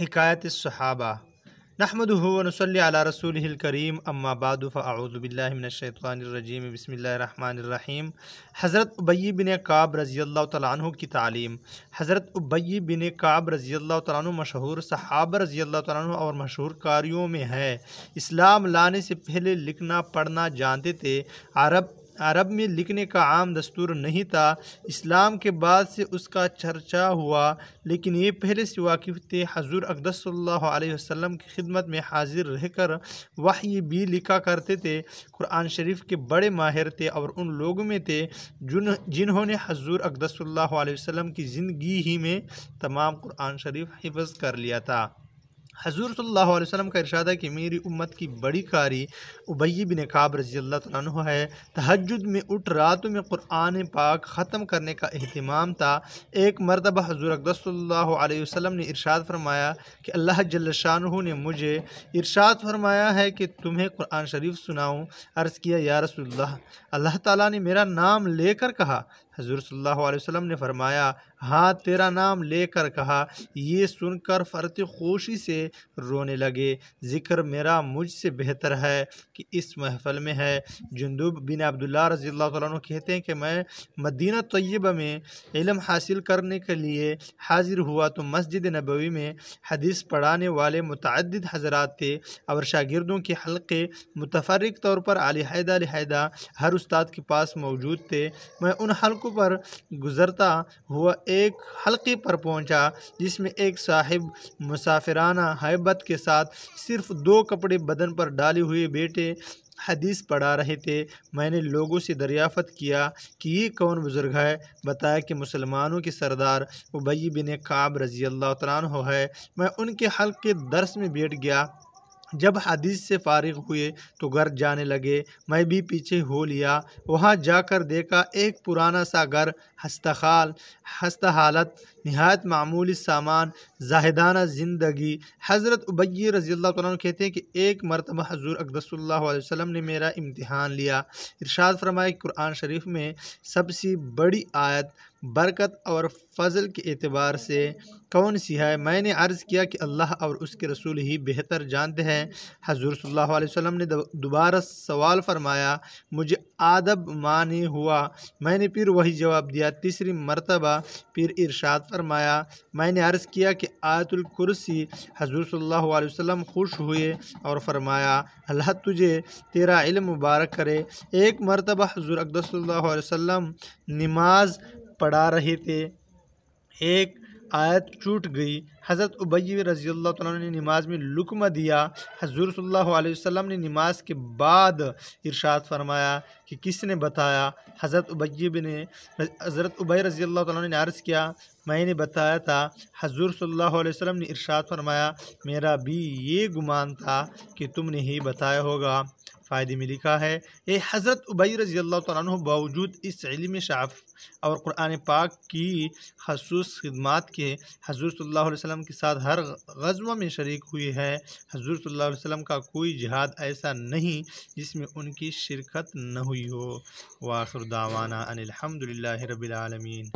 हकायत सहाबा नहमदनसल रसूल करीम अम्माबाद फ़ाउज़बिल्लिनशैतरजीम बसमीम हज़रत उबई बिन काब रज़ी अल्लाह तु की तालीम हज़रत उबई बिन काब रज़ी अल्लाह तु मशहूर सहाब रज़ी अल्लाह तु और मशहूर कारियों में है इस्लाम लाने से पहले लिखना पढ़ना जानते थे अरब अरब में लिखने का आम दस्तूर नहीं था इस्लाम के बाद से उसका चर्चा हुआ लेकिन ये पहले से वाकिफ़ थे हजूर अकदस वसम की खिदमत में हाजिर रहकर ये भी लिखा करते थे कुरान शरीफ के बड़े माहिर थे और उन लोगों में थे जिन जिन्होंने हजूर अकदस वसम की ज़िंदगी ही में तमाम कुरान शरीफ हिफज कर लिया था हजूर सल्ला का इरशाद है कि मेरी उम्मत की बड़ी कारी उबैब बिन काब रजी अल्लाह तु है तहजद में उठ रात में क़ुरान पाक ख़त्म करने का अहतमाम था एक मरतबा हजूर अकदसल्ला वसम ने इरशाद फरमाया कि अल्लाह जल्लशाह ने मुझे इरशाद फरमाया है कि तुम्हें कुरान शरीफ सुनाऊँ अर्ज़ किया या रसोल्ला अल्लाह ताली ने मेरा नाम लेकर कहा हजूर सल्लल्लाहु ने फरमाया हाँ तेरा नाम लेकर कहा ये सुनकर फ़र्त खुशी से रोने लगे ज़िक्र मेरा मुझसे बेहतर है कि इस महफल में है जंदूब बिन अब्दुल्ला रज़ी अल्लाह कहते हैं कि मैं मदीना तय्यब में इलम हासिल करने के लिए हाजिर हुआ तो मस्जिद नबवी में हदीस पढ़ाने वाले मुतद हजरात थे और शागिरदों के हल्के मुतफरक तौर पर आलिहदा लिहदा हर उस्ताद के पास मौजूद थे मैं उन हल्क सड़क पर गुजरता हुआ एक हल्के पर पहुंचा जिसमें एक साहिब मुसाफिराना हैबत के साथ सिर्फ दो कपड़े बदन पर डाले हुए बेटे हदीस पढ़ा रहे थे मैंने लोगों से दरियाफ़त किया कि ये कौन बुज़ुर्ग है बताया कि मुसलमानों के सरदार उबई बिन काब रज़ी अल्लाह तन है मैं उनके हल्के दर्स में बैठ गया जब हदीस से फारिग हुए तो घर जाने लगे मैं भी पीछे हो लिया वहाँ जाकर देखा एक पुराना सा घर हस्तखाल हस्त हालत नहायत मामूली सामान जाहिदाना ज़िंदगी हज़रत उबैय रज़ी अल्लाह कहते हैं कि एक मरतबा हजूर अकदसल्लम ने मेरा इम्तहान लिया इरशाद फरमाया कुरान शरीफ में सबसे बड़ी आयत बरकत और फजल के एतबार से कौन सी है मैंने अर्ज़ किया कि अल्लाह और उसके रसूल ही बेहतर जानते हैं हैं हजूर सल्लल्लाहु ने दोबारा सवाल फरमाया मुझे आदब मानी हुआ मैंने फिर वही जवाब दिया तीसरी मरतबा फिर इरशाद फरमाया मैंने अर्ज़ किया कि आयतुल कुर्सी हजूर सल्लाम खुश हुए और फरमाया अल्लाह तुझे तेरा इल्म मुबारक करे एक मरतबा हजूर अकदस वसम नमाज पढ़ा रहे थे एक आयत टूट गई हज़रत उबई रज़ी ने नमाज में लुकमा दिया हजूर सल्लल्लाहु ने नमाज के बाद इरशाद फरमाया कि किसने बताया हज़रत उबैब ने हज़रत उबै रज़ी अल्लाह ने अर्ज़ किया मैंने बताया था हजूर सल्लल्लाहु अलैहि ने इरशाद फरमाया मेरा भी ये गुमान था कि तुमने ही बताया होगा फ़ायदे में लिखा है ये हज़रत उबई रज़ी अल्लाह तु बावजूद इस इलम शाफ और कुरान पाक की खसूस खदमात के हजूर सल्ला अलैहि के साथ हर गज़वा में शरीक हुई है हजूर सल्ला वसम का कोई जहाद ऐसा नहीं जिसमें उनकी शिरकत न हुई हो वाखर दावाना अनिलहमदिल्ला रबालमीन